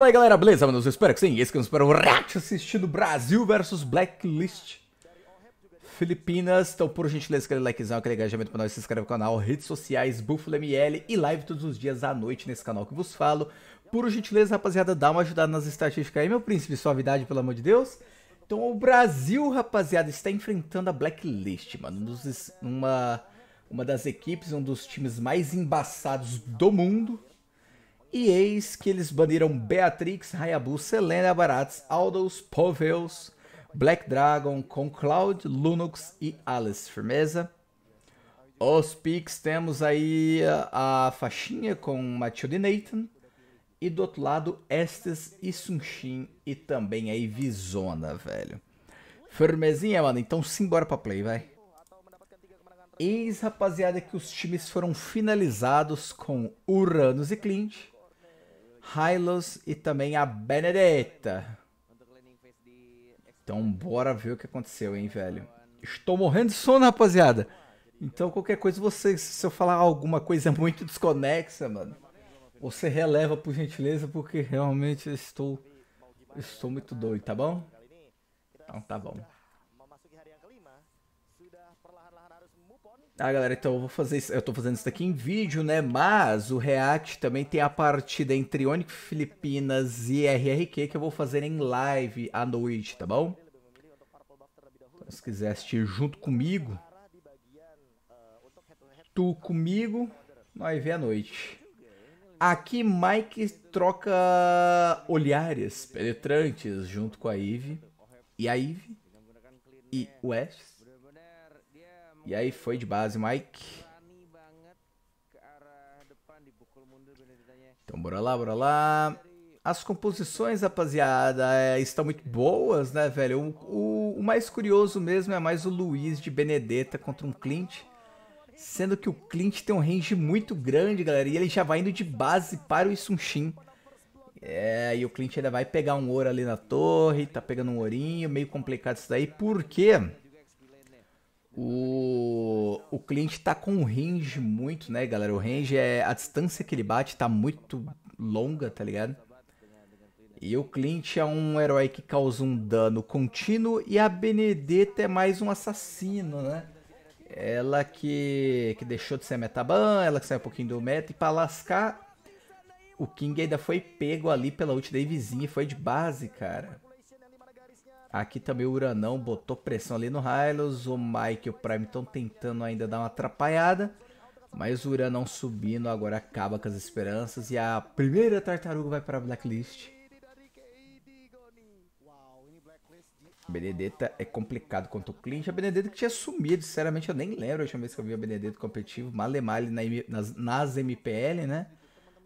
Fala aí galera, beleza? Mano, eu espero que sim. Esse que eu é espero um react assistindo Brasil versus Blacklist Filipinas. Então, por gentileza, aquele likezão, aquele engajamento pra nós, se inscreve no canal, redes sociais, Buffalo ML e live todos os dias à noite nesse canal que vos falo. Por gentileza, rapaziada, dá uma ajudada nas estatísticas aí, meu príncipe, suavidade, pelo amor de Deus. Então, o Brasil, rapaziada, está enfrentando a Blacklist, mano. Uma, uma das equipes, um dos times mais embaçados do mundo. E eis que eles baniram Beatrix, Hayabusa, Selena Barats, Aldous, Povels, Black Dragon, Concloud, Lunux e Alice. Firmeza? Os picks temos aí a, a faixinha com Matilde Nathan. E do outro lado, Estes e Sunshin e também aí Visona, velho. Firmezinha, mano. Então simbora pra play, vai. Eis, rapaziada, que os times foram finalizados com Uranus e Clint. Hylos e também a Benedetta. Então bora ver o que aconteceu, hein, velho. Estou morrendo de sono, rapaziada. Então qualquer coisa, você, se eu falar alguma coisa muito desconexa, mano, você releva por gentileza, porque realmente estou, eu estou muito doido, tá bom? Então tá bom. Ah, galera, então eu vou fazer isso. Eu tô fazendo isso daqui em vídeo, né? Mas o React também tem a partida entre Onyx Filipinas e RRQ que eu vou fazer em live à noite, tá bom? Então, se quiser assistir junto comigo, tu comigo, nós vê à noite. Aqui Mike troca olhares penetrantes junto com a Eve e a Eve e o West e aí foi de base, Mike. Então bora lá, bora lá. As composições, rapaziada, é, estão muito boas, né, velho? O, o, o mais curioso mesmo é mais o Luiz de Benedetta contra um Clint. Sendo que o Clint tem um range muito grande, galera. E ele já vai indo de base para o Isunshin. É, e o Clint ainda vai pegar um ouro ali na torre. Tá pegando um ourinho. Meio complicado isso daí. Por quê? Porque... O, o cliente tá com range muito, né, galera? O range é a distância que ele bate tá muito longa, tá ligado? E o cliente é um herói que causa um dano contínuo e a Benedetta é mais um assassino, né? Ela que, que deixou de ser metaban, ela que saiu um pouquinho do meta e pra lascar, o King ainda foi pego ali pela ult da vizinha, e foi de base, cara. Aqui também o Uranão botou pressão ali no Hylos. O Mike e o Prime estão tentando ainda dar uma atrapalhada. Mas o Uranão subindo agora acaba com as esperanças. E a primeira tartaruga vai para a Blacklist. Benedetta é complicado contra o Clint. A Benedetta que tinha sumido, sinceramente, eu nem lembro a última vez que eu vi a Benedetta competitivo. Malemale na, nas, nas MPL, né?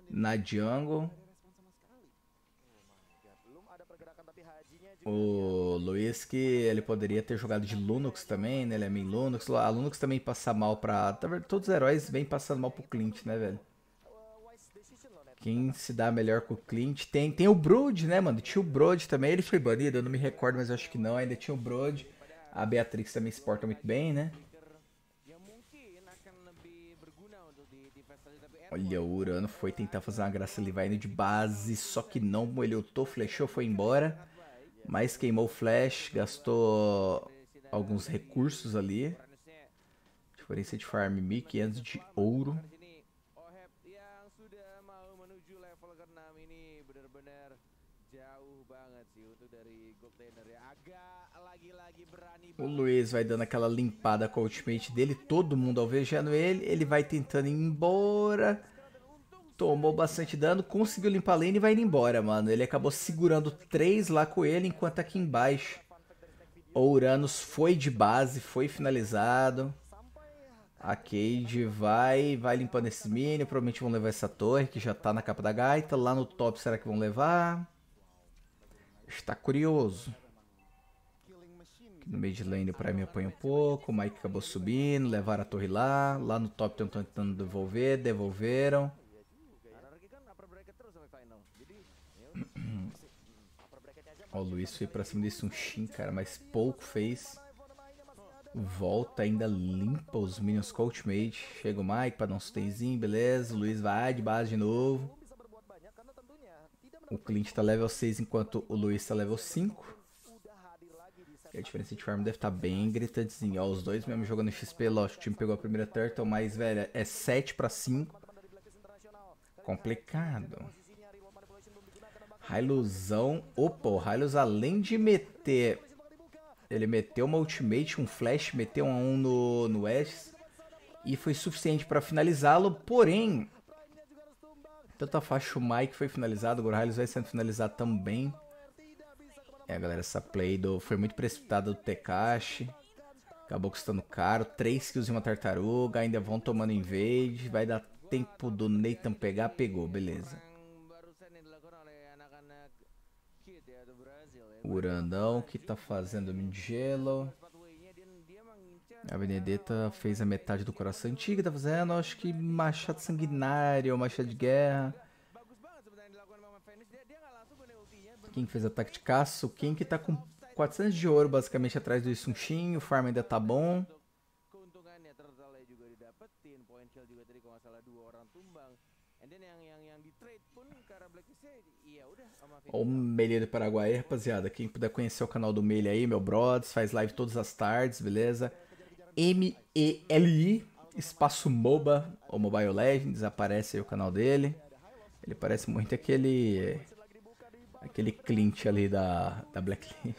Na Jungle. O Luiz que ele poderia ter jogado de Lunux também, né? Ele é meio Lunux. A Lunux também passa mal pra... Todos os heróis vêm passando mal pro Clint, né, velho? Quem se dá melhor com o Clint? Tem, tem o Brood, né, mano? Tinha o também. Ele foi banido, eu não me recordo, mas acho que não. Ainda tinha o Brood, A Beatrix também se porta muito bem, né? Olha, o Urano foi tentar fazer uma graça, ali, vai indo de base, só que não, ele flechou, foi embora. Mas queimou flash, gastou alguns recursos ali. Diferença de farm 1500 de ouro. O Luiz vai dando aquela limpada com o ultimate dele, todo mundo alvejando ele, ele vai tentando ir embora tomou bastante dano, conseguiu limpar a lane e vai indo embora, mano. Ele acabou segurando três lá com ele, enquanto aqui embaixo o Uranus foi de base, foi finalizado. A Cade vai, vai limpando esse minion, provavelmente vão levar essa torre que já tá na capa da gaita. Lá no top, será que vão levar? Está curioso. Aqui no mid lane pra mim apanha um pouco, o Mike acabou subindo, levaram a torre lá. Lá no top estão tentando devolver, devolveram. Ó, o Luiz foi pra cima desse um shin, cara, mas pouco fez. Volta, ainda limpa os minions com ultimate. Chega o Mike pra dar um sustenzinho, beleza. O Luiz vai de base de novo. O Clint tá level 6, enquanto o Luiz tá level 5. E a diferença de farm deve estar tá bem gritantezinha. Ó, os dois mesmo jogando XP, lógico, o time pegou a primeira turtle, mas, velho, é 7 pra 5. Complicado. Railuzão. Opa, o Railuz além de meter. Ele meteu uma ultimate, um flash, meteu um a um no, no E foi suficiente para finalizá-lo, porém. Tanto a faixa o Mike foi finalizado, agora o Railuz vai sendo finalizado também. É, galera, essa play do, foi muito precipitada do Tekashi. Acabou custando caro. 3 kills e uma tartaruga. Ainda vão tomando invade. Vai dar tempo do Nathan pegar. Pegou, beleza. O Urandão que tá fazendo Gelo. A Benedetta fez a metade do coração Antigo. tá fazendo, acho que machado sanguinário, machado de guerra. Quem fez ataque de caço, quem que tá com 400 de ouro basicamente atrás do Sunchinho, o farm ainda tá bom. É, o Meli do Paraguai, rapaziada. Quem puder conhecer o canal do Meli aí, meu brother, faz live todas as tardes, beleza? M-E-L-I, espaço MOBA, ou Mobile Legends, aparece aí o canal dele. Ele parece muito aquele. aquele Clint ali da, da Black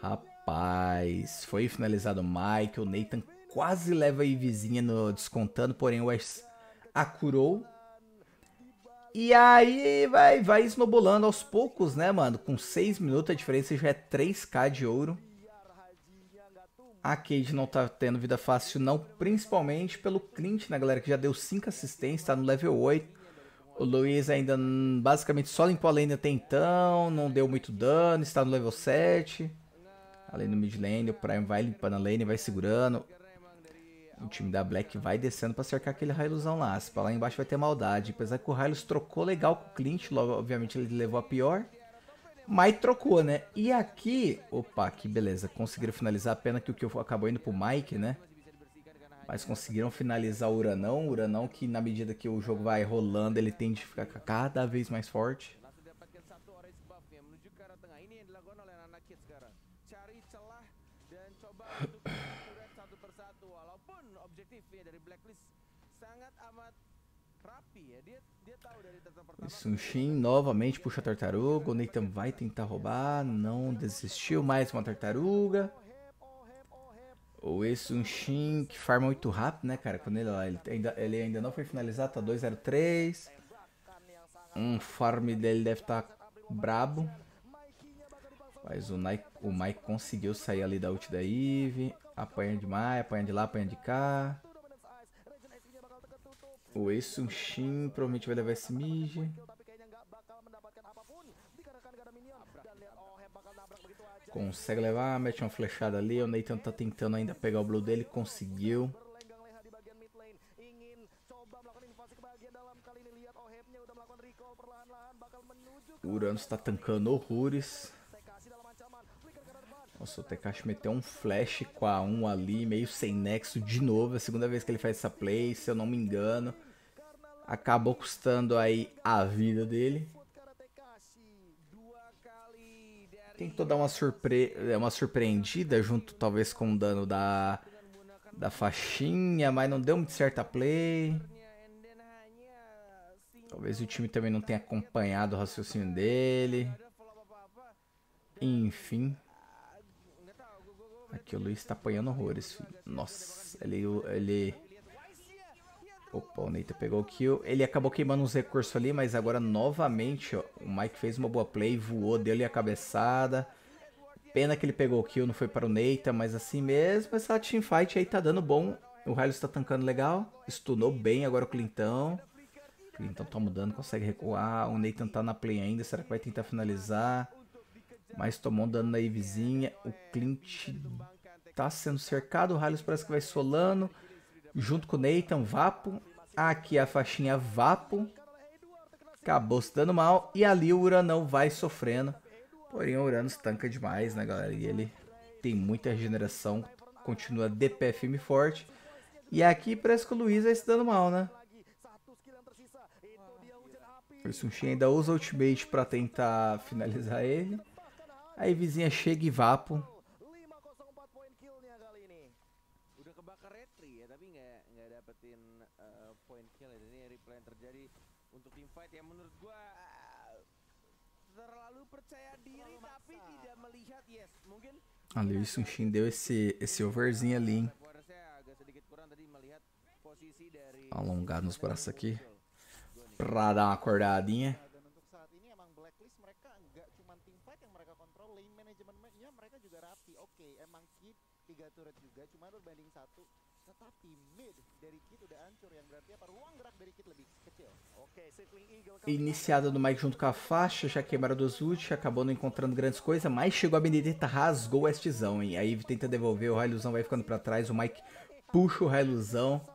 Rapaz, foi finalizado o Michael, Nathan quase leva aí vizinha no descontando, porém o Wes acurou e aí vai, vai esnobolando aos poucos, né, mano? Com 6 minutos a diferença já é 3k de ouro. A Cage não tá tendo vida fácil não, principalmente pelo Clint, né, galera? Que já deu 5 assistências, tá no level 8. O Luiz ainda hum, basicamente só limpou a lane até então, não deu muito dano, está no level 7. Além do mid lane, o Prime vai limpando a lane, vai segurando o time da Black vai descendo para cercar aquele Railuzão lá. Se pra lá embaixo vai ter maldade. Apesar que o Hylus trocou legal com o Clint, logo, obviamente ele levou a pior. Mas trocou, né? E aqui, opa, que beleza. Conseguiram finalizar, pena que o que acabou indo pro Mike, né? Mas conseguiram finalizar o Uranão. O Uranão que, na medida que o jogo vai rolando, ele tende a ficar cada vez mais forte. dari blacklist sangat amat rapi ya. Dia dia tahu dari tentang pertama. Sunshin novamente puxa a tartaruga, o Nathan vai tentar roubar, não desistiu, mais uma tartaruga. O Sunshin que farma muito rápido, né, cara? Quando ele, ele, ainda, ele ainda não foi finalizado, tá 203. Um farm dele deve estar tá brabo. Mas o, Nike, o Mike conseguiu sair ali da ult da Eve. Apanha de mais, apanha de lá, apanha de cá. O Esun Shin provavelmente vai levar esse mid. Consegue levar, mete uma flechada ali. O Nathan tá tentando ainda pegar o blue dele, conseguiu. O Uranus tá tancando horrores. Nossa, o Tekashi meteu um flash com a 1 ali, meio sem nexo de novo. É a segunda vez que ele faz essa play, se eu não me engano acabou custando aí a vida dele. Tentou dar uma, surpre... É, uma surpreendida junto talvez com o dano da... da faixinha, mas não deu muito certa play. Talvez o time também não tenha acompanhado o raciocínio dele. Enfim. Aqui o Luiz tá apanhando horrores. Nossa, ele, ele Opa, o Neita pegou o kill. Ele acabou queimando uns recursos ali, mas agora novamente, ó, o Mike fez uma boa play, voou, deu ali a cabeçada. Pena que ele pegou o kill, não foi para o Neita, mas assim mesmo, essa teamfight aí tá dando bom. O Railos tá tancando legal, stunou bem agora o Clintão. O Clintão tá mudando, consegue recuar. O Neita tá na play ainda, será que vai tentar finalizar? Mas tomou um dano na vizinha. O Clint tá sendo cercado, o Railos parece que vai solando junto com o Nathan, Vapo. Aqui a faixinha Vapo. Acabou se dando mal. E ali o Uranão vai sofrendo. Porém, o Uranus tanca demais, né, galera? E ele tem muita regeneração. Continua DP firme forte. E aqui parece que o Luiz vai se dando mal, né? O Sunshin ainda usa ultimate para tentar finalizar ele. Aí vizinha chega e vapo. Ali o Sun deu esse, esse overzinho ali, hein? Alongar nos braços aqui. Pra dar uma acordadinha. okay, emang kid tiga turret juga, cuma berbanding Iniciada do Mike junto com a faixa, já queimaram dos ult, acabou não encontrando grandes coisas, mas chegou a Benedetta, rasgou o Stzão, hein? Aí tenta devolver, o Railuzão vai ficando pra trás, o Mike puxa o Railuzão.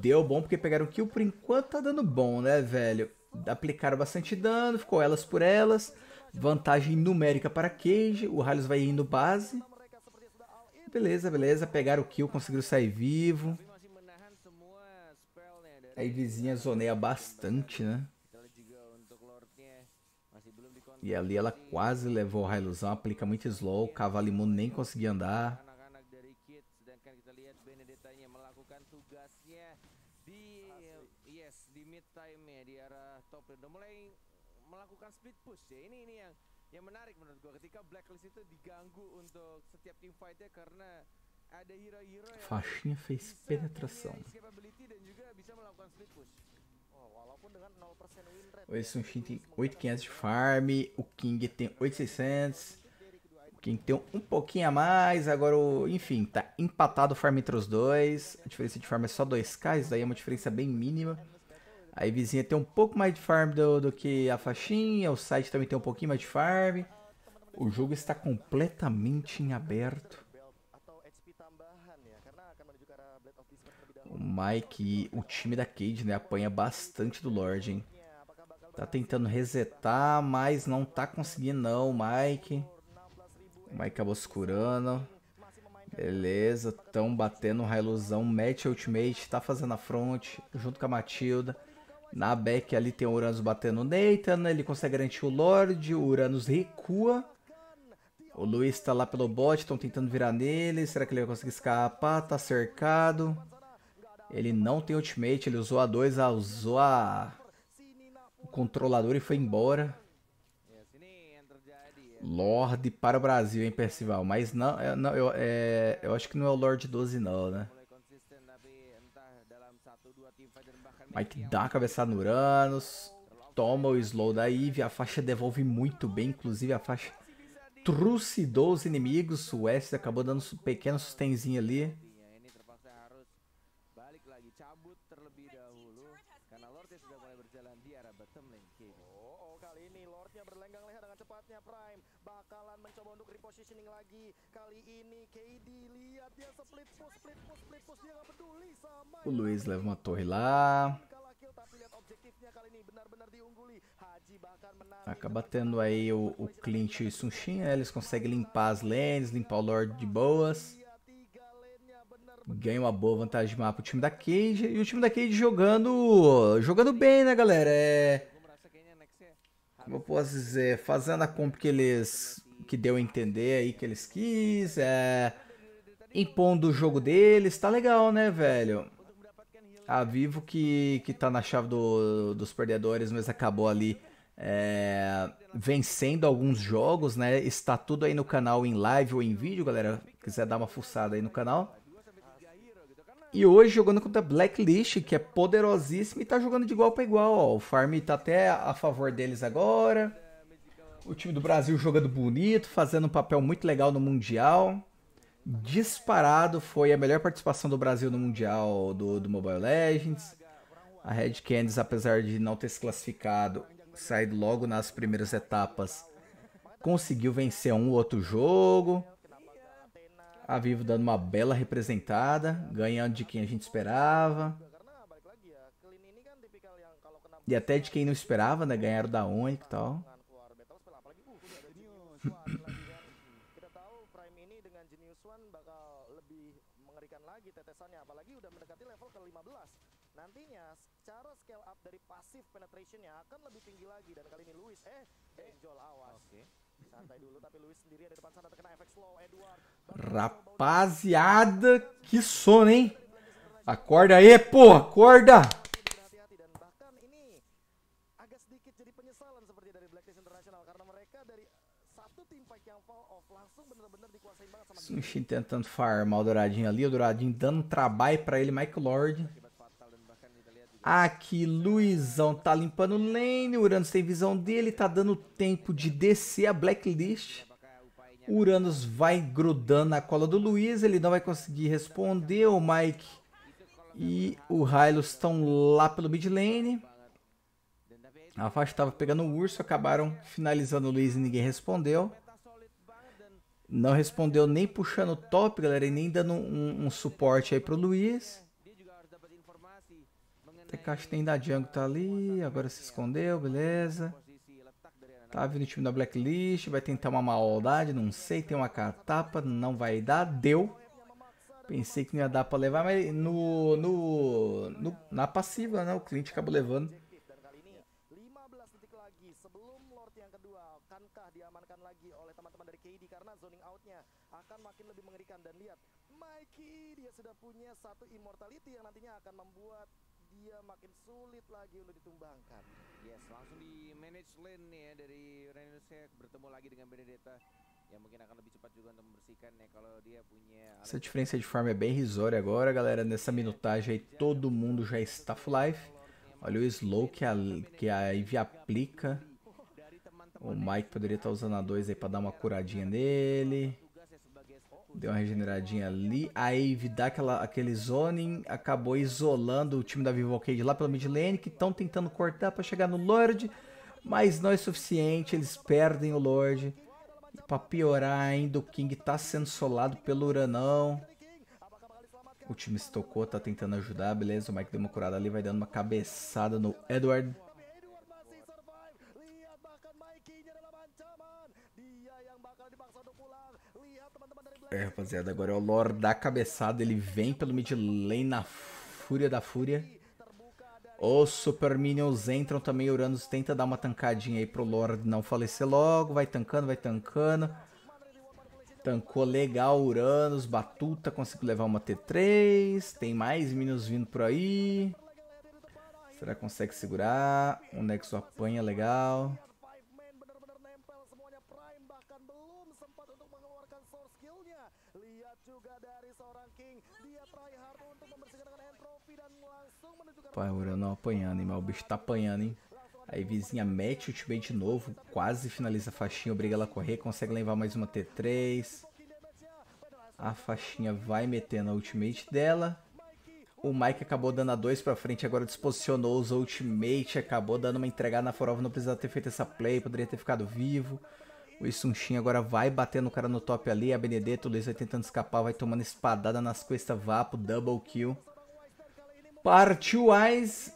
Deu bom porque pegaram kill, por enquanto tá dando bom, né, velho? Aplicaram bastante dano, ficou elas por elas. Vantagem numérica para Cage, o Railos vai indo base. Beleza, beleza. Pegaram o kill, conseguiram sair vivo. Aí vizinha zoneia bastante, né? E ali ela quase levou a ilusão, aplica muito slow, o cavalo imundo nem conseguia andar. Yes, di mid time ya di arah top udah mulai melakukan split push ya. Ini ini yang yang menarik menurut gue ketika Blacklist itu diganggu untuk setiap team fightnya karena ada hero-hero yang Faixinha fez penetração. O Edson tem 8500 de farm, o King tem 8600, o King tem um pouquinho a mais, agora o... Enfim, tá empatado o farm entre os dois, a diferença de farm é só 2k, isso daí é uma diferença bem mínima. Aí vizinha tem um pouco mais de farm do, do que a faixinha, o site também tem um pouquinho mais de farm. O jogo está completamente em aberto. O Mike, o time da Cade, né, apanha bastante do Lorde, hein? Tá tentando resetar, mas não tá conseguindo não, Mike. O Mike acabou se curando. Beleza, estão batendo o Railusão, mete ultimate, tá fazendo a front, junto com a Matilda. Na back ali tem o Uranus batendo o Nathan, né? ele consegue garantir o Lorde, o Uranus recua. O Luiz tá lá pelo bot, estão tentando virar nele, será que ele vai conseguir escapar? Tá cercado. Ele não tem ultimate, ele usou a 2, ah, usou a... o controlador e foi embora. Lorde para o Brasil, hein, Percival? Mas não, não eu, é, eu acho que não é o Lorde 12 não, né? Mike dá a cabeçada no Uranus, toma o slow da Eve, a faixa devolve muito bem, inclusive a faixa trucidou os inimigos, o S acabou dando um pequeno sustenzinho ali. positioning lagi Kali ini KD lihat dia split push, split push, split push Dia peduli sama O Luiz leva uma torre lá Acaba tendo aí o, o Clint e o Sunshin, né? Eles conseguem limpar as lanes, limpar o Lord de boas ganha uma boa vantagem de mapa o time da Cage. E o time da Cage jogando, jogando bem, né, galera? É, né? é, é como eu posso dizer, fazendo a comp que eles que deu a entender aí que eles quis, é, impondo o jogo deles, tá legal, né, velho? A Vivo que, que tá na chave do, dos perdedores, mas acabou ali é, vencendo alguns jogos, né? Está tudo aí no canal em live ou em vídeo, galera. Quiser dar uma fuçada aí no canal. E hoje jogando contra Blacklist, que é poderosíssimo e tá jogando de igual para igual. Ó. O farm tá até a favor deles agora. O time do Brasil jogando bonito, fazendo um papel muito legal no Mundial. Disparado foi a melhor participação do Brasil no Mundial do, do Mobile Legends. A Red Candies, apesar de não ter se classificado, saído logo nas primeiras etapas, conseguiu vencer um outro jogo. A Vivo dando uma bela representada, ganhando de quem a gente esperava. E até de quem não esperava, né? Ganharam da Onyx e tal. udah ada Genius One lagi kan. Kita tahu Prime ini dengan Genius One bakal lebih mengerikan lagi tetesannya apalagi udah mendekati level ke-15. Nantinya cara scale up dari pasif penetrationnya akan lebih tinggi lagi dan kali ini Luis eh benjol awas. Oke. Okay. Santai dulu tapi Luis sendiri ada depan sana terkena efek slow Edward. Rapaziada, que sono, hein? Acorda aí, pô, acorda! Sunshin tentando farmar o Douradinho ali. O Douradinho dando trabalho pra ele, Mike Lord. Aqui, Luizão tá limpando lane. Uranus tem visão dele. Tá dando tempo de descer a blacklist. Uranus vai grudando na cola do Luiz. Ele não vai conseguir responder. O Mike e o Hylos estão lá pelo mid lane. A faixa estava pegando o urso, acabaram finalizando o Luiz e ninguém respondeu. Não respondeu nem puxando o top, galera, e nem dando um, um suporte aí pro Luiz. Até caixa tem da Django tá ali, agora se escondeu, beleza. Tá vindo o time da Blacklist, vai tentar uma maldade, não sei, tem uma catapa, não vai dar, deu. Pensei que não ia dar pra levar, mas no, no, no na passiva, né, o cliente acabou levando. Room Lord yang kedua. Kankah diamankan lagi oleh teman-teman dari KD karena zoning outnya akan makin lebih mengerikan. Dan lihat, Mikey dia sudah punya satu immortality yang nantinya akan membuat dia makin sulit lagi untuk ditumbangkan. Yes, langsung di manage lane nih ya dari bertemu lagi dengan Benedetta yang mungkin akan lebih cepat juga untuk membersihkan kalau dia punya Essa diferença de farm é bem risória agora, galera. Nessa minutagem aí todo mundo já está full life. Olha o slow que a, que a Ivy aplica o Mike poderia estar tá usando a 2 aí pra dar uma curadinha nele. Deu uma regeneradinha ali. A Eve dá aquela, aquele zoning. Acabou isolando o time da Vivocade lá pela mid lane. Que estão tentando cortar pra chegar no Lorde. Mas não é suficiente. Eles perdem o Lorde. E pra piorar ainda, o King tá sendo solado pelo Uranão. O time estocou, tá tentando ajudar, beleza. O Mike deu uma curada ali, vai dando uma cabeçada no Edward. É, rapaziada, agora é o lore da cabeçada. Ele vem pelo mid lane na fúria da fúria. Os Super Minions entram também. Uranus tenta dar uma tancadinha aí pro Lord não falecer logo. Vai tancando, vai tancando. Tancou legal Uranus. Batuta conseguiu levar uma T3. Tem mais Minions vindo por aí. Será que consegue segurar? O Nexo apanha legal. Pai, eu não apanhando, hein? Mas o bicho tá apanhando, hein? Aí vizinha mete ultimate de novo, quase finaliza a faixinha, obriga ela a correr, consegue levar mais uma T3. A faixinha vai metendo a ultimate dela. O Mike acabou dando a 2 pra frente, agora desposicionou, os ultimate, acabou dando uma entregada na Forova, não precisava ter feito essa play, poderia ter ficado vivo. O Sunshin agora vai batendo o cara no top ali, a Benedetto, o Luiz vai tentando escapar, vai tomando espadada nas costas, vapo, double kill. Partiu Wise,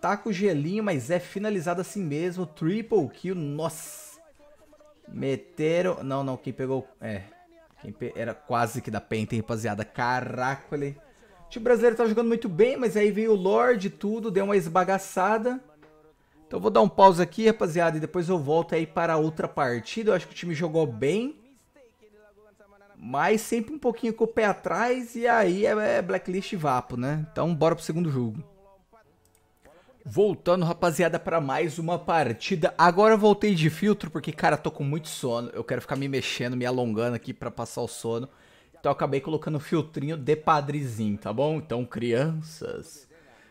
tá com o gelinho, mas é finalizado assim mesmo. Triple kill, nossa. Meteram... Não, não, quem pegou... É, quem pe... era quase que da Penta, rapaziada. Caraca, ele... O time brasileiro tá jogando muito bem, mas aí veio o Lorde e tudo, deu uma esbagaçada. Então vou dar um pause aqui, rapaziada, e depois eu volto aí para outra partida. Eu acho que o time jogou bem mas sempre um pouquinho com o pé atrás e aí é, é blacklist e vapo, né? Então bora pro segundo jogo. Voltando, rapaziada, para mais uma partida. Agora eu voltei de filtro porque, cara, tô com muito sono. Eu quero ficar me mexendo, me alongando aqui para passar o sono. Então acabei colocando o filtrinho de padrezinho, tá bom? Então, crianças,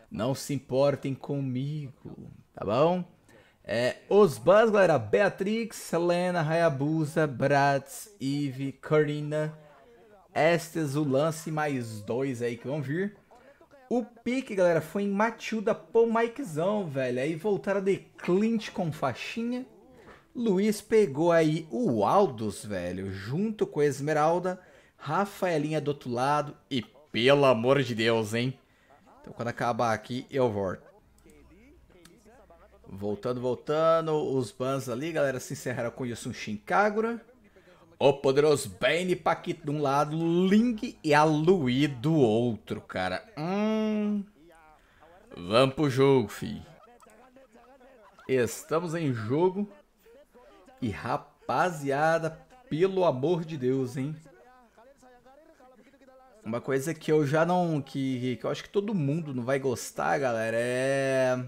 não se importem comigo, tá bom? É, os Buzz, galera, Beatrix, Helena, Hayabusa, Bratz, Eve, Karina, Estes, o Lance, mais dois aí que vão vir. O pique, galera, foi em Matilda pô, Mikezão, velho. Aí voltaram de Clint com faixinha. Luiz pegou aí o Aldus, velho, junto com a Esmeralda, Rafaelinha do outro lado e pelo amor de Deus, hein? Então quando acabar aqui eu volto. Voltando, voltando. Os bans ali, galera, se encerraram com Yusun Shinkagura. O poderoso Bane Paquito de um lado, Ling e a Louis do outro, cara. Hum. Vamos pro jogo, fi. Estamos em jogo. E rapaziada, pelo amor de Deus, hein? Uma coisa que eu já não. Que, que eu acho que todo mundo não vai gostar, galera, é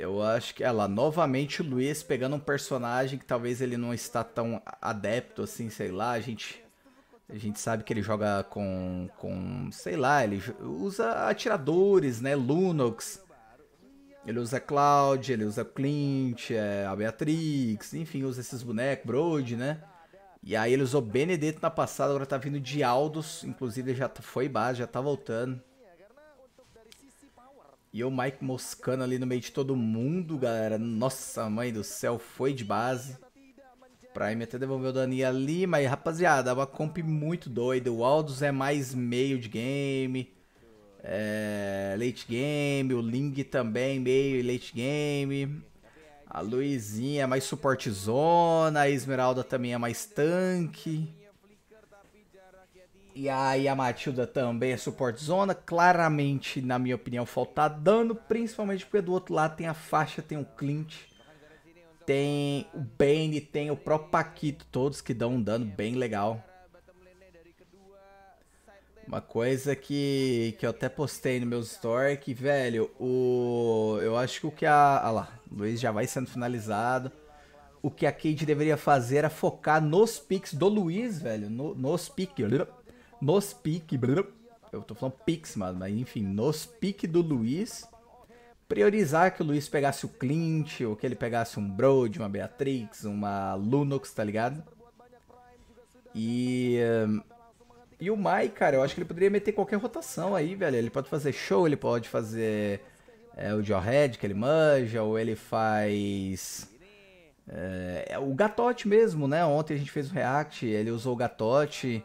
eu acho que, ela é novamente o Luiz pegando um personagem que talvez ele não está tão adepto assim, sei lá, a gente a gente sabe que ele joga com, com sei lá, ele usa atiradores, né, Lunox. Ele usa Cloud, ele usa Clint, é, a Beatrix, enfim, usa esses bonecos, Brode, né? E aí ele usou Benedetto na passada, agora tá vindo de Aldos, inclusive ele já tá, foi base, já tá voltando. E o Mike moscando ali no meio de todo mundo, galera. Nossa, mãe do céu, foi de base. Prime até devolveu o Dani ali, mas rapaziada, é uma comp muito doida. O Aldous é mais meio de game, é, late game, o Ling também meio e late game. A Luizinha é mais suporte zona, a Esmeralda também é mais tanque. E aí a Matilda também é suporte zona. Claramente, na minha opinião, falta dano. Principalmente porque do outro lado tem a faixa, tem o Clint. Tem o Bane, tem o próprio Paquito. Todos que dão um dano bem legal. Uma coisa que, que eu até postei no meu story é que, velho, o. Eu acho que o que a. Olha ah lá, o Luiz já vai sendo finalizado. O que a Cade deveria fazer era focar nos picks do Luiz, velho. No, nos picks nos pique. Eu tô falando pix, mano, mas enfim, nos pique do Luiz. Priorizar que o Luiz pegasse o Clint, ou que ele pegasse um Brode, uma Beatrix, uma Lunox, tá ligado? E. E o Mai, cara, eu acho que ele poderia meter qualquer rotação aí, velho. Ele pode fazer show, ele pode fazer é, o Jawhead, que ele manja, ou ele faz. É, é, o Gatote mesmo, né? Ontem a gente fez o react, ele usou o Gatote.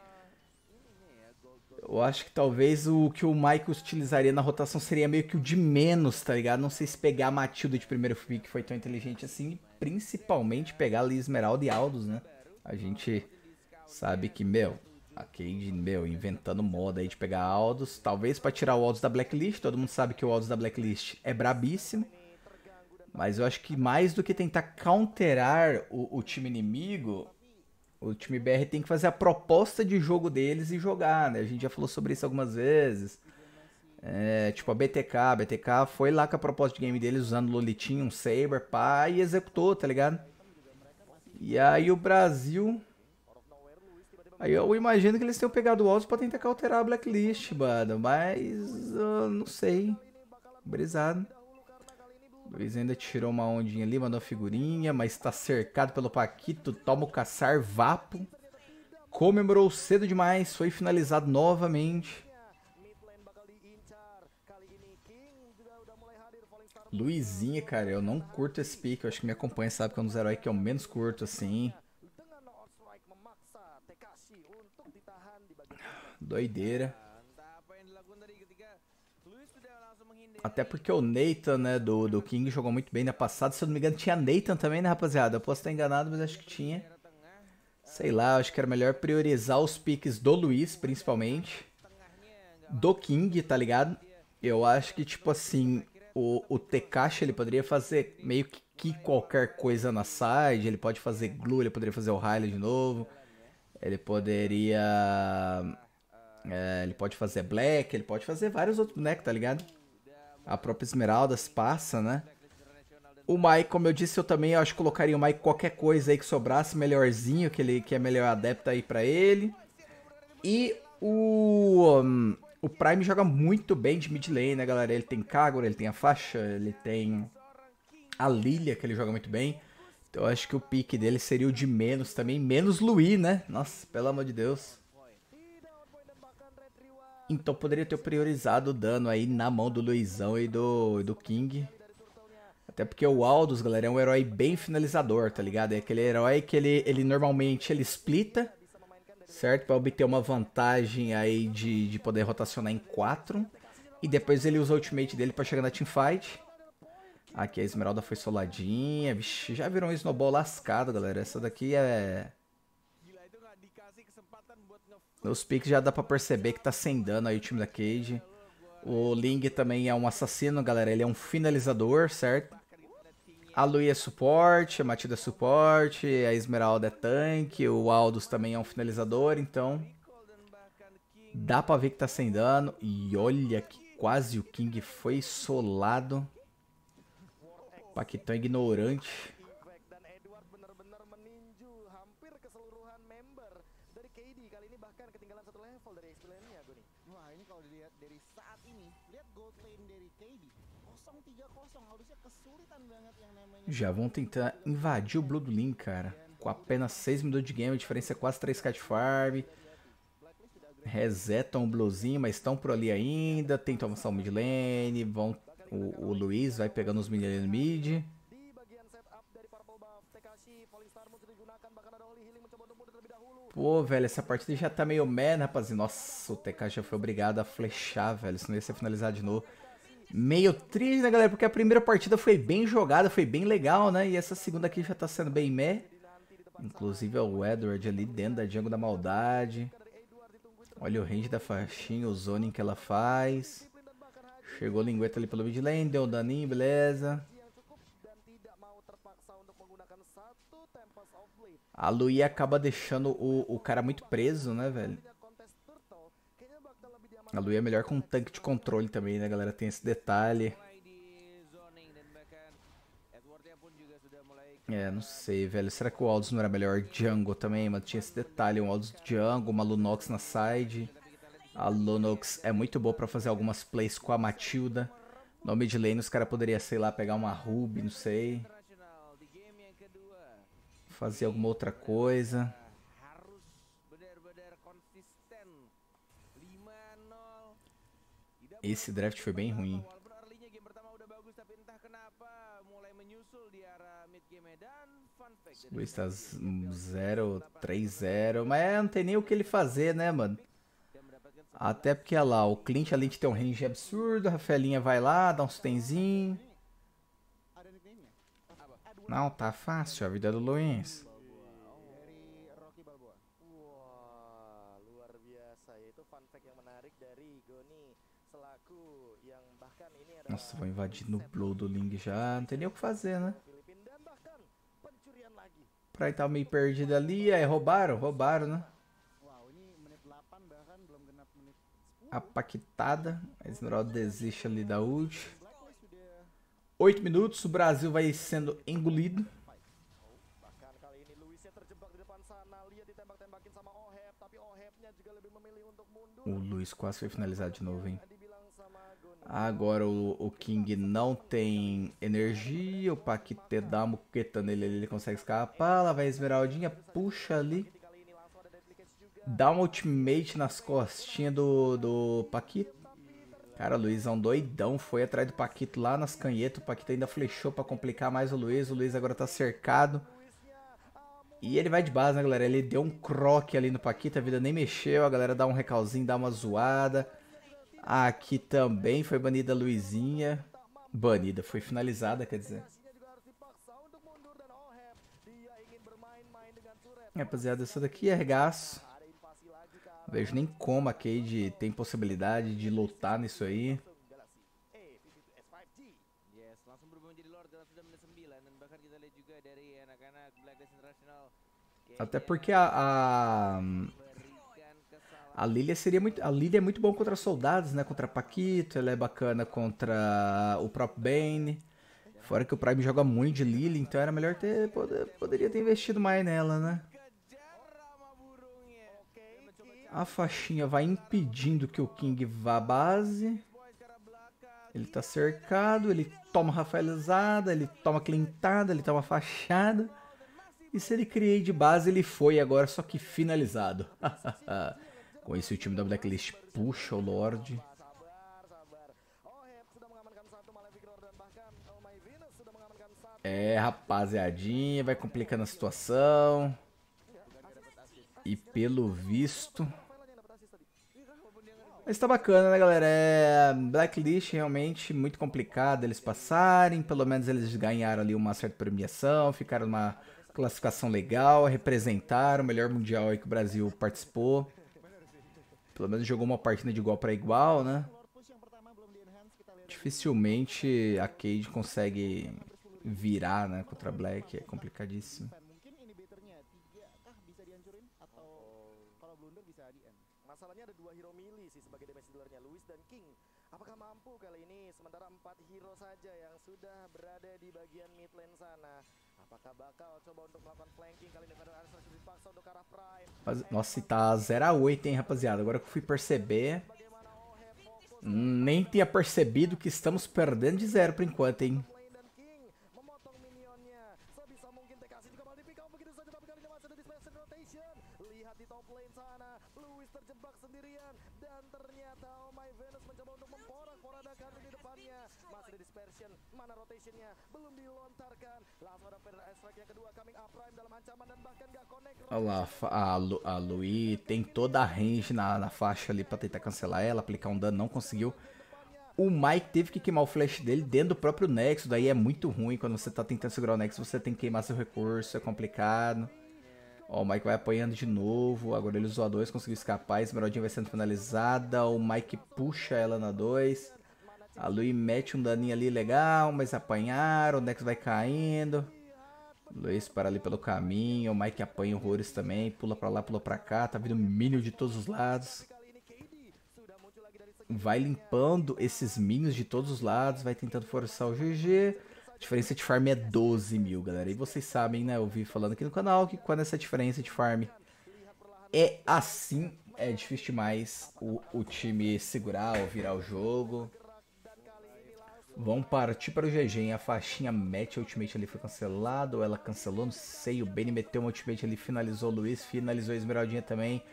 Eu acho que talvez o que o Michael utilizaria na rotação seria meio que o de menos, tá ligado? Não sei se pegar a Matilda de primeiro pick que foi tão inteligente assim, principalmente pegar ali Esmeralda e Aldous, né? A gente sabe que, meu, a Cade, meu, inventando moda aí de pegar Aldous, talvez para tirar o Aldous da Blacklist, todo mundo sabe que o Aldous da Blacklist é brabíssimo. Mas eu acho que mais do que tentar counterar o, o time inimigo, o time BR tem que fazer a proposta de jogo deles e jogar, né? A gente já falou sobre isso algumas vezes. É, tipo a BTK, a BTK foi lá com a proposta de game deles usando Lolitinho, um Saber, pá, e executou, tá ligado? E aí o Brasil. Aí eu imagino que eles tenham pegado o Alves pra tentar alterar a blacklist, mano. Mas. Ah, não sei. Brisado. Luiz ainda tirou uma ondinha ali, mandou a figurinha, mas tá cercado pelo Paquito, toma o caçar, vapo. Comemorou cedo demais, foi finalizado novamente. Luizinha, cara, eu não curto esse pick, eu acho que me acompanha sabe que é um dos heróis que eu menos curto, assim. Doideira. Até porque o Nathan, né, do, do King jogou muito bem na passada. Se eu não me engano, tinha Nathan também, né, rapaziada? Eu posso estar enganado, mas acho que tinha. Sei lá, acho que era melhor priorizar os piques do Luiz, principalmente. Do King, tá ligado? Eu acho que, tipo assim, o, o Tekashi, ele poderia fazer meio que, que qualquer coisa na side. Ele pode fazer Glue, ele poderia fazer o Riley de novo. Ele poderia... É, ele pode fazer Black, ele pode fazer vários outros bonecos, tá ligado? a própria Esmeralda se passa, né? O Mike, como eu disse, eu também eu acho que colocaria o Mike qualquer coisa aí que sobrasse melhorzinho, que ele que é melhor adepto aí para ele. E o um, o Prime joga muito bem de mid lane, né, galera? Ele tem Kagura, ele tem a faixa, ele tem a Lilia, que ele joga muito bem. Então eu acho que o pique dele seria o de menos também, menos Luí, né? Nossa, pelo amor de Deus. Então poderia ter priorizado o dano aí na mão do Luizão e do, do King. Até porque o Aldous, galera, é um herói bem finalizador, tá ligado? É aquele herói que ele, ele normalmente ele splita, certo? Pra obter uma vantagem aí de, de poder rotacionar em 4. E depois ele usa o ultimate dele pra chegar na teamfight. Aqui a esmeralda foi soladinha. Vixe, já virou um snowball lascado, galera. Essa daqui é... Nos picks já dá pra perceber que tá sem dano aí o time da Cage. O Ling também é um assassino, galera. Ele é um finalizador, certo? A Lui é suporte, a Matilda é suporte, a Esmeralda é tanque, o aldus também é um finalizador, então... Dá pra ver que tá sem dano. E olha que quase o King foi solado. Paquetão é ignorante. Já vão tentar invadir o Bloodlink, cara. Com apenas 6 minutos de game, a diferença é quase 3k de farm. Resetam o Bluezinho, mas estão por ali ainda. Tentam avançar o mid lane. Vão, o, o Luiz vai pegando os mid lane no mid. Pô, velho, essa partida já tá meio meh, né, rapaziada. Nossa, o TK já foi obrigado a flechar, velho. Senão ia ser finalizado de novo meio triste, né, galera? Porque a primeira partida foi bem jogada, foi bem legal, né? E essa segunda aqui já tá sendo bem meh. Inclusive é o Edward ali dentro da Django da Maldade. Olha o range da faixinha, o zoning que ela faz. Chegou a lingueta ali pelo mid lane, deu um daninho, beleza. A Luí acaba deixando o, o cara muito preso, né, velho? A Lui é melhor com um tanque de controle também, né, galera? Tem esse detalhe. É, não sei, velho. Será que o Aldous não era melhor Django também? Mas tinha esse detalhe, um Aldous Django, uma Lunox na side. A Lunox é muito boa pra fazer algumas plays com a Matilda. No mid lane os caras poderiam, sei lá, pegar uma Ruby, não sei. Fazer alguma outra coisa. Esse draft foi bem ruim. O está 0, 3, 0. Mas não tem nem o que ele fazer, né, mano? Até porque, olha lá, o Clint, além de ter um range absurdo, a Rafaelinha vai lá, dá um sustenzinho. Não, tá fácil a vida do Luiz. Nossa, vou invadir no Blow do Ling já. Não tem nem o que fazer, né? Pra estar meio perdido ali. Aí é, roubaram, roubaram, né? A paquitada. A Esmeralda desiste ali da ult. 8 minutos, o Brasil vai sendo engolido. O Luiz quase foi finalizado de novo, hein? Agora o, o, King não tem energia. O Paquete dá uma muqueta nele, ele consegue escapar. Lá vai a Esmeraldinha, puxa ali. Dá um ultimate nas costinhas do, do Paquito. Cara, o Luizão doidão foi atrás do Paquito lá nas canhetas. O Paquito ainda flechou para complicar mais o Luiz. O Luiz agora tá cercado. E ele vai de base, né, galera? Ele deu um croque ali no Paquito. A vida nem mexeu. A galera dá um recalzinho, dá uma zoada. Aqui também foi banida a Luizinha. Banida, foi finalizada, quer dizer. Rapaziada, essa daqui é regaço. Não vejo nem como a Cade tem possibilidade de lutar nisso aí. Até porque a, a a Lilia seria muito. A Lilia é muito bom contra soldados, né? Contra Paquito, ela é bacana contra o próprio Bane. Fora que o Prime joga muito de Lilia, então era melhor ter. Poderia ter investido mais nela, né? A faixinha vai impedindo que o King vá à base. Ele tá cercado, ele toma rafaelizada, ele toma clintada, ele toma fachada. E se ele criei de base, ele foi agora, só que finalizado. Com esse o time da Blacklist puxa o Lorde. É, rapaziadinha, vai complicando a situação. E pelo visto... Mas tá bacana, né, galera? É... Blacklist realmente muito complicado eles passarem. Pelo menos eles ganharam ali uma certa premiação, ficaram numa classificação legal, representaram o melhor mundial aí que o Brasil participou. Pelo menos jogou uma partida de igual para igual, né? Dificilmente a Cade consegue virar, né, contra a Black, é complicadíssimo. Apakah mampu kali ini? Sementara empat hero saja yang sudah berada di bagian mid lane sana. Nossa, tá 0 a 8, hein, rapaziada. Agora que eu fui perceber... Hum, nem tinha percebido que estamos perdendo de zero por enquanto, hein. dilantarkan. strike yang kedua coming up prime dalam ancaman dan bahkan connect. Olha lá, a, Lu, a tem toda a range na, na faixa ali pra tentar cancelar ela, aplicar um dano, não conseguiu. O Mike teve que queimar o flash dele dentro do próprio Nexo, daí é muito ruim quando você tá tentando segurar o Nexo, você tem que queimar seu recurso, é complicado. Ó, o Mike vai apanhando de novo, agora ele usou a 2, conseguiu escapar, a Esmeraldinha vai sendo finalizada, o Mike puxa ela na 2. A Lui mete um daninho ali legal, mas apanharam. O Dex é vai caindo. Luiz para ali pelo caminho. O Mike apanha horrores também. Pula pra lá, pula pra cá. Tá vindo minions de todos os lados. Vai limpando esses minions de todos os lados. Vai tentando forçar o GG. A diferença de farm é 12 mil, galera. E vocês sabem, né? Eu vi falando aqui no canal que quando essa diferença de farm é assim, é difícil demais o, o time segurar ou virar o jogo. Vão partir para o GG, hein? A faixinha match ultimate ali foi cancelado, ela cancelou, não sei. O Benny meteu uma ultimate ali, finalizou o Luiz, finalizou a Esmeraldinha também.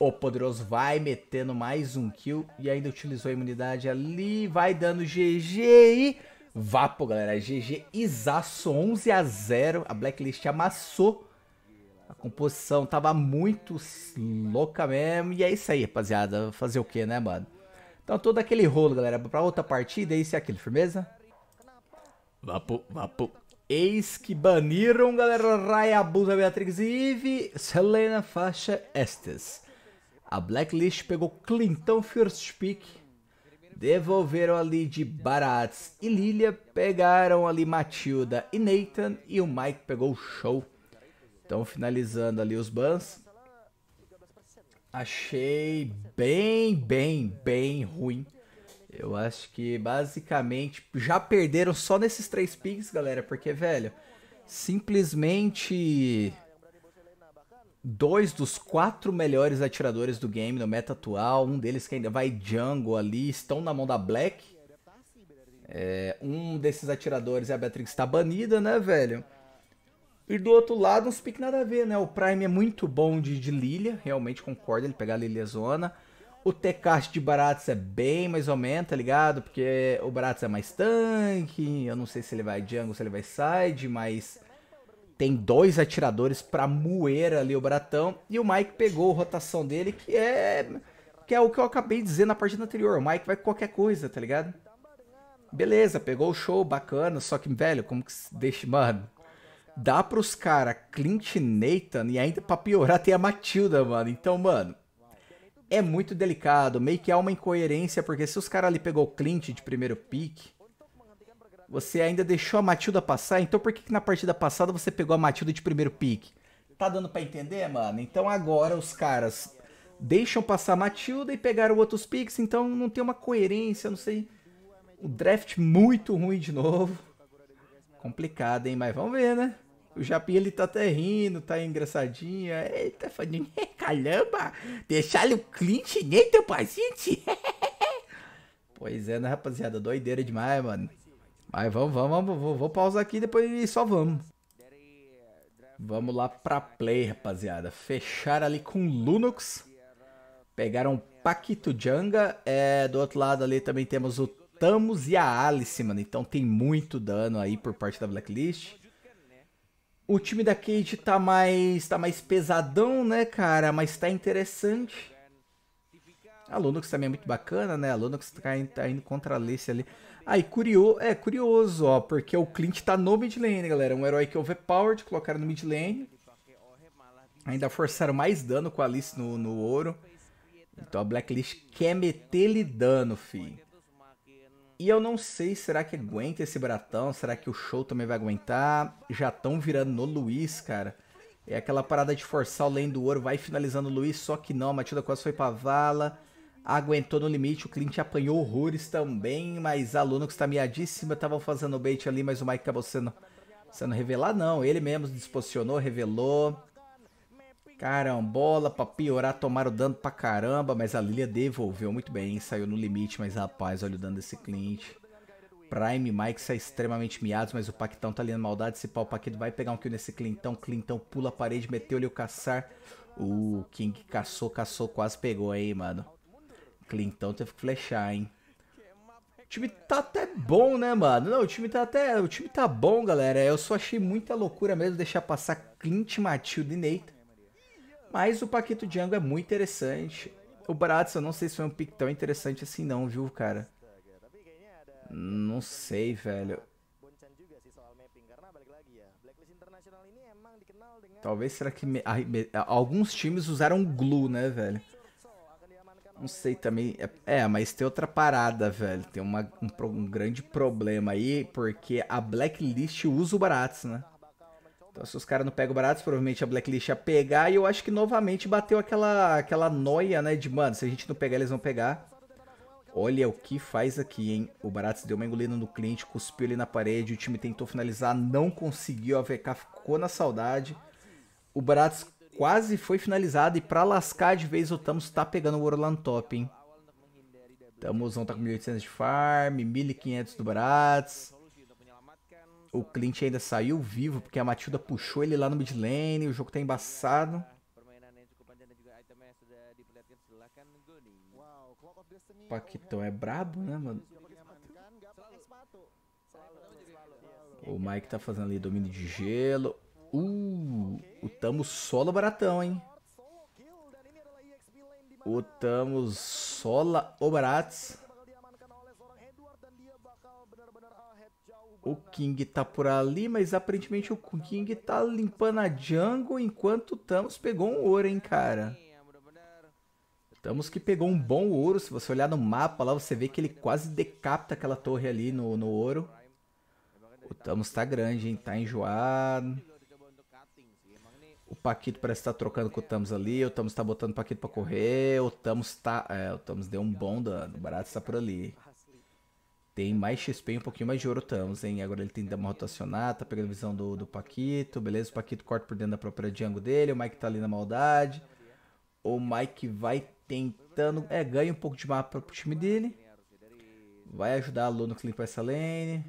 O Poderoso vai metendo mais um kill e ainda utilizou a imunidade ali, vai dando GG e... Vapo, galera, GG Isaço 11 a 0 a Blacklist amassou a composição, tava muito louca mesmo, e é isso aí, rapaziada, fazer o que, né, mano? Então todo aquele rolo, galera, pra outra partida, é isso e aquilo, firmeza? Vapo, vapo. Eis que baniram, galera, Raya, Abusa, Beatrix e Eve, Selena, Faixa, Estes. A Blacklist pegou Clintão First Pick, devolveram ali de Barats e Lilia, pegaram ali Matilda e Nathan e o Mike pegou o show. Então finalizando ali os bans. Achei bem, bem, bem ruim. Eu acho que basicamente já perderam só nesses três picks, galera, porque, velho, simplesmente dois dos quatro melhores atiradores do game no meta atual, um deles que ainda vai jungle ali, estão na mão da Black. É, um desses atiradores é a Beatrix, está banida, né, velho? E do outro lado, uns pick nada a ver, né? O Prime é muito bom de, de Lilia, realmente concordo, ele pegar a Lilia Zona. O Tecaste de Baratos é bem mais ou menos, tá ligado? Porque o Baratos é mais tanque, eu não sei se ele vai jungle, se ele vai side, mas tem dois atiradores pra moer ali o Baratão. E o Mike pegou a rotação dele, que é que é o que eu acabei de dizer na partida anterior. O Mike vai com qualquer coisa, tá ligado? Beleza, pegou o show, bacana, só que, velho, como que se deixa, mano? dá pros caras Clint Nathan e ainda pra piorar tem a Matilda, mano. Então, mano, é muito delicado. Meio que há uma incoerência, porque se os caras ali pegou o Clint de primeiro pick você ainda deixou a Matilda passar, então por que, que na partida passada você pegou a Matilda de primeiro pick Tá dando para entender, mano? Então agora os caras deixam passar a Matilda e pegaram outros picks, então não tem uma coerência, não sei. O draft muito ruim de novo. Complicado, hein? Mas vamos ver, né? O Japinha, ele tá até rindo, tá engraçadinho. Ele tá falando, caramba, deixaram o Clint nem teu paciente? pois é, né, rapaziada? Doideira demais, mano. Mas vamos, vamos, vamos. Vou, vou pausar aqui depois só vamos. Vamos lá pra play, rapaziada. Fechar ali com Lunox. Pegaram Paquito Janga. É, do outro lado ali também temos o Tamos e a Alice, mano. Então tem muito dano aí por parte da Blacklist. O time da Cage tá mais, tá mais pesadão, né, cara? Mas tá interessante. A Lunox também é muito bacana, né? A Lunox tá, tá indo contra a Alice ali. Aí, ah, curioso, é curioso, ó, porque o Clint tá no mid lane, galera. Um herói que é overpowered, colocaram no mid lane. Ainda forçaram mais dano com a Alice no, no ouro. Então a Blacklist quer meter-lhe dano, fi. E eu não sei, será que aguenta esse Bratão? Será que o show também vai aguentar? Já estão virando no Luiz, cara. É aquela parada de forçar o Lane do Ouro, vai finalizando o Luiz, só que não, a Matilda quase foi pra vala. Aguentou no limite, o Clint apanhou horrores também, mas a Luna que está miadíssima, estavam fazendo bait ali, mas o Mike acabou sendo, sendo revelado. Não, ele mesmo desposicionou, revelou. Carambola, pra piorar, tomaram dano pra caramba, mas a Lilia devolveu muito bem, saiu no limite, mas rapaz, olha o dano desse cliente. Prime Mike sai extremamente miados, mas o Paquitão tá ali na maldade, se pau Paquito vai pegar um kill nesse Clintão, Clintão pula a parede, meteu ali o caçar. O uh, King caçou, caçou, quase pegou aí, mano. Clintão teve que flechar, hein. O time tá até bom, né, mano? Não, o time tá até... O time tá bom, galera. Eu só achei muita loucura mesmo deixar passar Clint, Matilde e Neita mas o Paquito Django é muito interessante. O Bratz, eu não sei se foi um pick tão interessante assim não, viu, cara? Não sei, velho. Talvez será que me... alguns times usaram glue, né, velho? Não sei também. É, é mas tem outra parada, velho. Tem uma, um, um grande problema aí, porque a blacklist usa o Barats, né? Então, se os caras não pegam baratos, provavelmente a Blacklist ia pegar. E eu acho que novamente bateu aquela, aquela noia, né? De, mano, se a gente não pegar, eles vão pegar. Olha o que faz aqui, hein? O Baratos deu uma engolida no cliente, cuspiu ele na parede, o time tentou finalizar, não conseguiu, a VK ficou na saudade. O Baratos quase foi finalizado e pra lascar de vez o Tamos tá pegando o Orlan Top, hein? Tamosão tá com 1.800 de farm, 1.500 do Baratos. O Clint ainda saiu vivo, porque a Matilda puxou ele lá no mid lane, o jogo tá embaçado. Paquitão é brabo, né, mano? O Mike tá fazendo ali domínio de gelo. Uh, o Tamo solo baratão, hein? O Tamo sola o baratos. O King tá por ali, mas aparentemente o King tá limpando a jungle enquanto o Thanos pegou um ouro, hein, cara. Thanos que pegou um bom ouro. Se você olhar no mapa lá, você vê que ele quase decapita aquela torre ali no, no ouro. O Thanos tá grande, hein? Tá enjoado. O Paquito parece estar tá trocando com o Thanos ali. O Thanos tá botando o Paquito pra correr. O Thanos tá... É, o Thanos deu um bom dano. O Barato está por ali tem mais XP e um pouquinho mais de ouro Thanos, hein? Agora ele tem que dar uma rotacionada, tá pegando visão do, do Paquito, beleza? O Paquito corta por dentro da própria Django dele, o Mike tá ali na maldade. O Mike vai tentando, é, ganha um pouco de mapa pro time dele. Vai ajudar a Luna a limpar essa lane.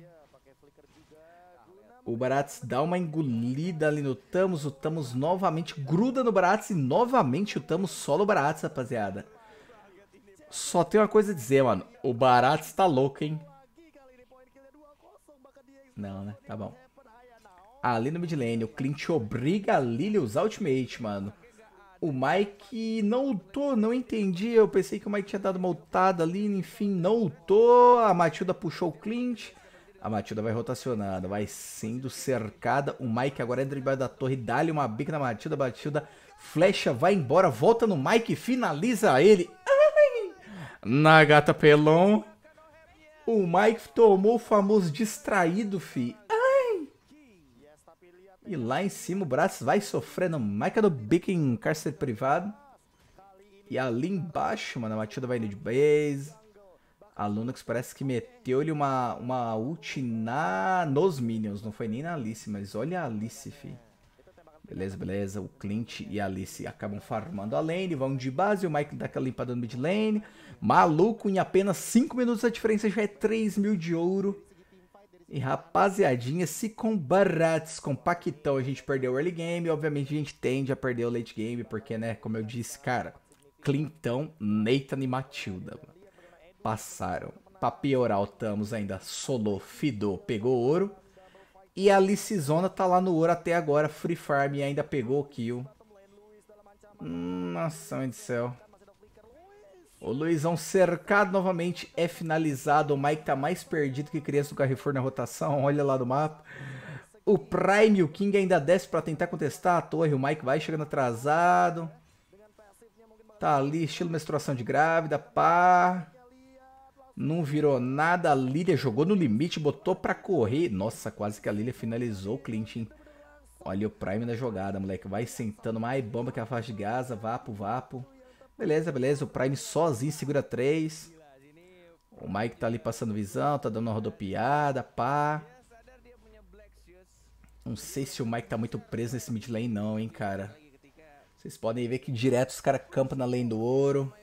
O Baratz dá uma engolida ali no Thanos, o Thanos novamente gruda no Baratz e novamente o Thanos solo o Baratz, rapaziada. Só tem uma coisa a dizer, mano. O Baratz tá louco, hein? Não, né? Tá bom. Ali no mid lane, o Clint obriga a Lily a usar ultimate, mano. O Mike não ultou, não entendi. Eu pensei que o Mike tinha dado uma ultada ali, enfim, não ultou. A Matilda puxou o Clint. A Matilda vai rotacionando, vai sendo cercada. O Mike agora entra debaixo da torre, dá-lhe uma bica na Matilda. Matilda flecha, vai embora, volta no Mike, finaliza ele. Ai! Na gata Pelon. O Mike tomou o famoso distraído, fi. Ai! E lá em cima o braço vai sofrendo. Mike do bico em cárcere privado. E ali embaixo, mano, a Matilda vai indo de base. A Lunox parece que meteu-lhe uma, uma ult na, nos Minions. Não foi nem na Alice, mas olha a Alice, fi. Beleza, beleza. O Clint e a Alice acabam farmando a lane, vão de base, o Mike dá aquela limpada no mid lane. Maluco, em apenas 5 minutos a diferença já é 3 mil de ouro. E rapaziadinha, se com Barats, com Paquitão a gente perdeu o early game, obviamente a gente tende a perder o late game, porque, né, como eu disse, cara, Clintão, Nathan e Matilda passaram. Pra piorar, o ainda solou, fidou, pegou ouro. E a Licizona tá lá no ouro até agora. Free Farm ainda pegou o kill. Nossa, meu Deus do céu. O Luizão cercado novamente. É finalizado. O Mike tá mais perdido que criança do Carrefour na rotação. Olha lá no mapa. O Prime o King ainda desce pra tentar contestar a torre. O Mike vai chegando atrasado. Tá ali, estilo menstruação de grávida. Pá. Não virou nada. A Lilia jogou no limite, botou pra correr. Nossa, quase que a Lilia finalizou o Clint, hein? Olha o Prime na jogada, moleque. Vai sentando mais bomba que a faixa de Gaza. Vapo, vapo. Beleza, beleza. O Prime sozinho segura 3. O Mike tá ali passando visão, tá dando uma rodopiada, pá. Não sei se o Mike tá muito preso nesse mid lane não, hein, cara. Vocês podem ver que direto os caras campam na lane do ouro.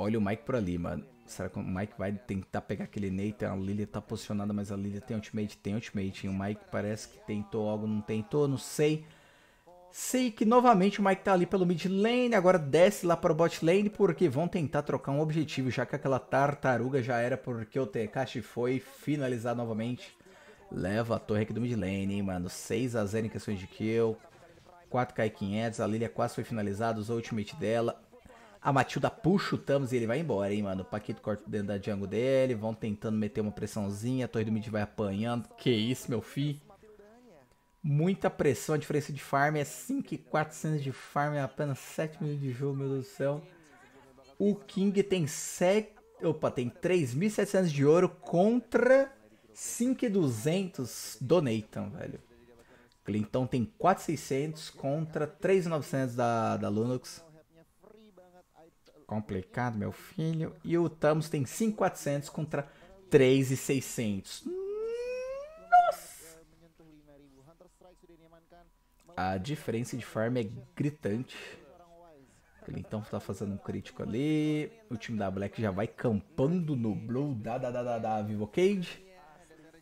Olha o Mike por ali, mano. Será que o Mike vai tentar pegar aquele Nathan? A Lilia tá posicionada, mas a Lilia tem ultimate, tem ultimate. E o Mike parece que tentou algo, não tentou, não sei. Sei que novamente o Mike tá ali pelo mid lane, agora desce lá para o bot lane, porque vão tentar trocar um objetivo, já que aquela tartaruga já era, porque o Tekashi foi finalizar novamente. Leva a torre aqui do mid lane, hein, mano. 6x0 em questões de kill, 4k e 500, a Lilia quase foi finalizada, usou o ultimate dela. A Matilda puxa o Thanos e ele vai embora, hein, mano. O Paquito corta dentro da jungle dele, vão tentando meter uma pressãozinha, a torre do mid vai apanhando. Que isso, meu fi. Muita pressão, a diferença de farm é 5.400 de farm, é apenas 7 minutos de jogo, meu Deus do céu. O King tem 7... Opa, tem 3.700 de ouro contra 5.200 do Nathan, velho. Clinton tem 4.600 contra 3.900 da, da Lunox complicado, meu filho. E o Thanos tem 5,400 contra 3,600. Nossa! A diferença de farm é gritante. Ele então tá fazendo um crítico ali. O time da Black já vai campando no Blue da da da da, da Cage.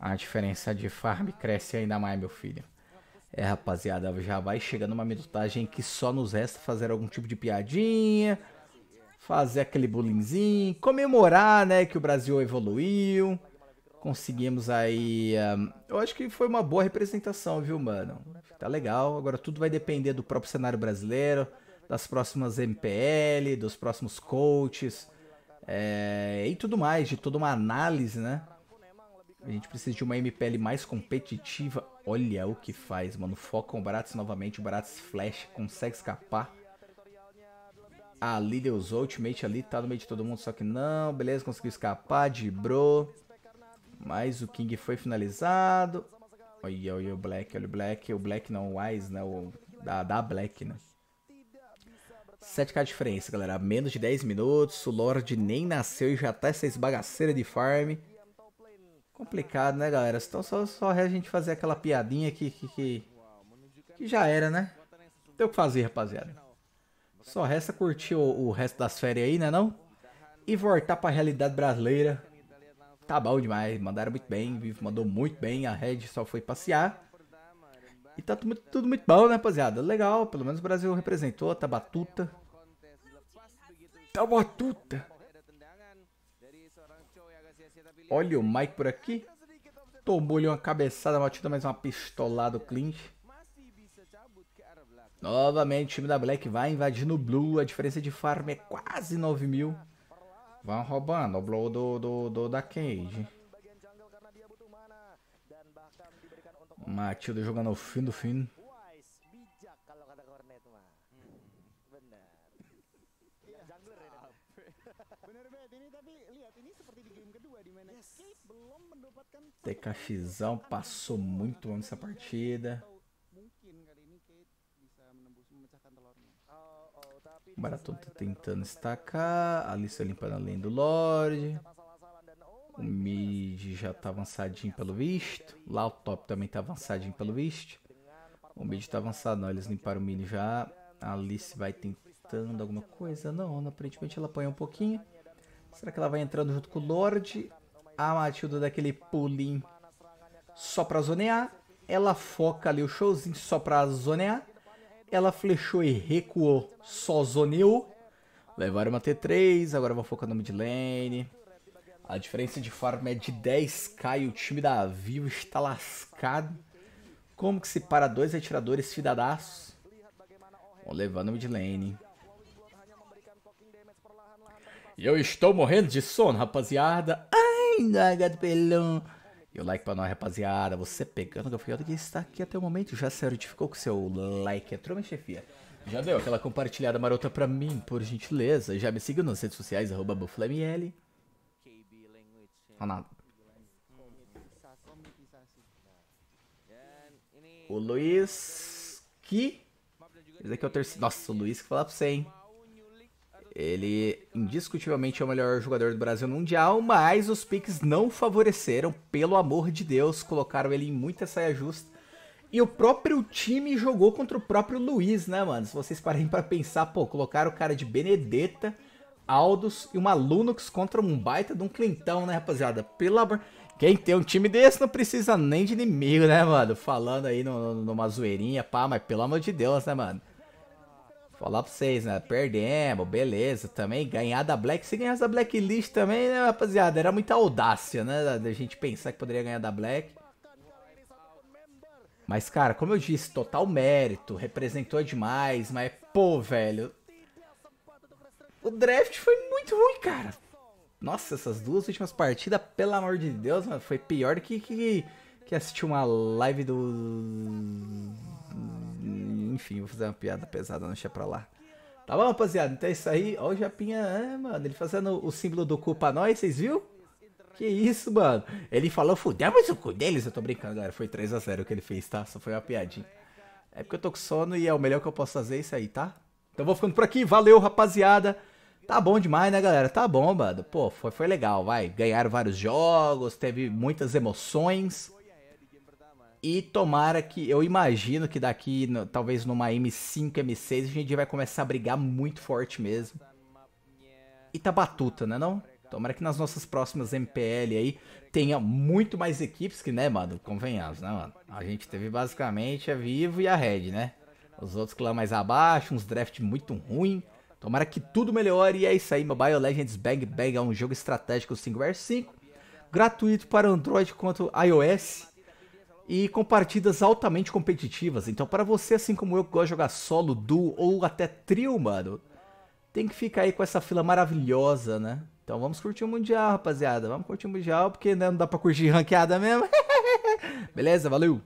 A diferença de farm cresce ainda mais, meu filho. É, rapaziada, já vai chegando uma minutagem que só nos resta fazer algum tipo de piadinha fazer aquele bolinzinho, comemorar, né, que o Brasil evoluiu. Conseguimos aí. Um, ah, eu acho que foi uma boa representação, viu, mano? Tá legal. Agora tudo vai depender do próprio cenário brasileiro, das próximas MPL, dos próximos coaches é, e tudo mais, de toda uma análise, né? A gente precisa de uma MPL mais competitiva. Olha o que faz, mano. Foca o Baratos novamente. O Baratos flash, consegue escapar. A Lidl's ultimate ali, tá no meio de todo mundo, só que não. Beleza, conseguiu escapar de bro. Mas o King foi finalizado. Olha, olha o Black, olha o Black. O Black não, o Wise, né? O, da, da Black, né? 7k de diferença, galera. Menos de 10 minutos. O Lorde nem nasceu e já tá essa esbagaceira de farm. Complicado, né, galera? Então só, só a gente fazer aquela piadinha aqui, que, que, que já era, né? Tem o que fazer, rapaziada. Só resta curtir o, o resto das férias aí, né não? E voltar pra realidade brasileira. Tá bom demais, mandaram muito bem, Vivo mandou muito bem, a Red só foi passear. E tá tudo, tudo muito bom, né, rapaziada? Legal, pelo menos o Brasil representou, Tá batuta. Tá batuta. Olha o Mike por aqui. Tomou-lhe uma cabeçada, batida mais uma pistolada do Clint. Novamente, o time da Black vai invadindo o Blue. A diferença de farm é quase 9 mil. Vão roubando o Blue do, do, do da Cage. Matilda jogando o fim do fim. TKXão passou muito bom essa partida. O Baratoto tentando estacar. A Alice limpando além do Lorde. O mid já tá avançadinho pelo visto. Lá o top também tá avançadinho pelo visto. O mid tá avançado não, eles limparam o mid já. A Alice vai tentando alguma coisa. Não, aparentemente ela apanha um pouquinho. Será que ela vai entrando junto com o Lorde? A Matilda daquele pulinho só pra zonear. Ela foca ali o showzinho só pra zonear. Ela flechou e recuou. Sozoneou. Levaram uma T3, agora vou focar no mid lane. A diferença de farm é de 10k e o time da Vivo está lascado. Como que se para dois atiradores fidadaços? levar no mid lane. E eu estou morrendo de sono, rapaziada. Ai, gato pelão o like pra nós, rapaziada. Você pegando o gafanhoto que está aqui até o momento, já certificou que o seu like é entrou, minha chefia? Já deu aquela compartilhada marota pra mim, por gentileza. Já me siga nas redes sociais, arroba BuffleML. Ronaldo. O Luiz... Que? Esse aqui é o terceiro... Nossa, o Luiz que falar pra você, hein? Ele indiscutivelmente é o melhor jogador do Brasil no Mundial, mas os piques não favoreceram, pelo amor de Deus, colocaram ele em muita saia justa. E o próprio time jogou contra o próprio Luiz, né, mano? Se vocês parem para pensar, pô, colocaram o cara de Benedetta, Aldos e uma Lunux contra um baita de um Clintão, né, rapaziada? Pelo amor. Quem tem um time desse não precisa nem de inimigo, né, mano? Falando aí numa zoeirinha, pá, mas pelo amor de Deus, né, mano? Falar pra vocês, né? Perdemos, beleza. Também ganhar da Black. Se ganhasse da Blacklist também, né, rapaziada? Era muita audácia, né? Da gente pensar que poderia ganhar da Black. Mas, cara, como eu disse, total mérito. Representou demais. Mas, pô, velho. O draft foi muito ruim, cara. Nossa, essas duas últimas partidas, pelo amor de Deus, mano, foi pior que, que, que assistir uma live do enfim, vou fazer uma piada pesada, não deixa pra lá. Tá bom, rapaziada? Então é isso aí. Ó o Japinha, é, mano, ele fazendo o símbolo do cu pra nós, vocês viram? Que isso, mano. Ele falou, fudemos o cu deles. Eu tô brincando, galera. Foi 3x0 que ele fez, tá? Só foi uma piadinha. É porque eu tô com sono e é o melhor que eu posso fazer é isso aí, tá? Então vou ficando por aqui. Valeu, rapaziada. Tá bom demais, né, galera? Tá bom, mano. Pô, foi, foi legal, vai. Ganharam vários jogos, teve muitas emoções. E tomara que, eu imagino que daqui, no, talvez numa M5, M6, a gente vai começar a brigar muito forte mesmo. E tá batuta, né não? Tomara que nas nossas próximas MPL aí tenha muito mais equipes que, né, mano, convenhamos, né, mano? A gente teve basicamente a Vivo e a Red, né? Os outros lá mais abaixo, uns draft muito ruim. Tomara que tudo melhore e é isso aí, meu BioLegends Bang Bang é um jogo estratégico 5 vs 5, gratuito para Android quanto iOS e com partidas altamente competitivas. Então, para você, assim como eu, que gosta de jogar solo, duo ou até trio, mano, tem que ficar aí com essa fila maravilhosa, né? Então vamos curtir o Mundial, rapaziada. Vamos curtir o Mundial, porque né, não dá pra curtir ranqueada mesmo. Beleza, valeu!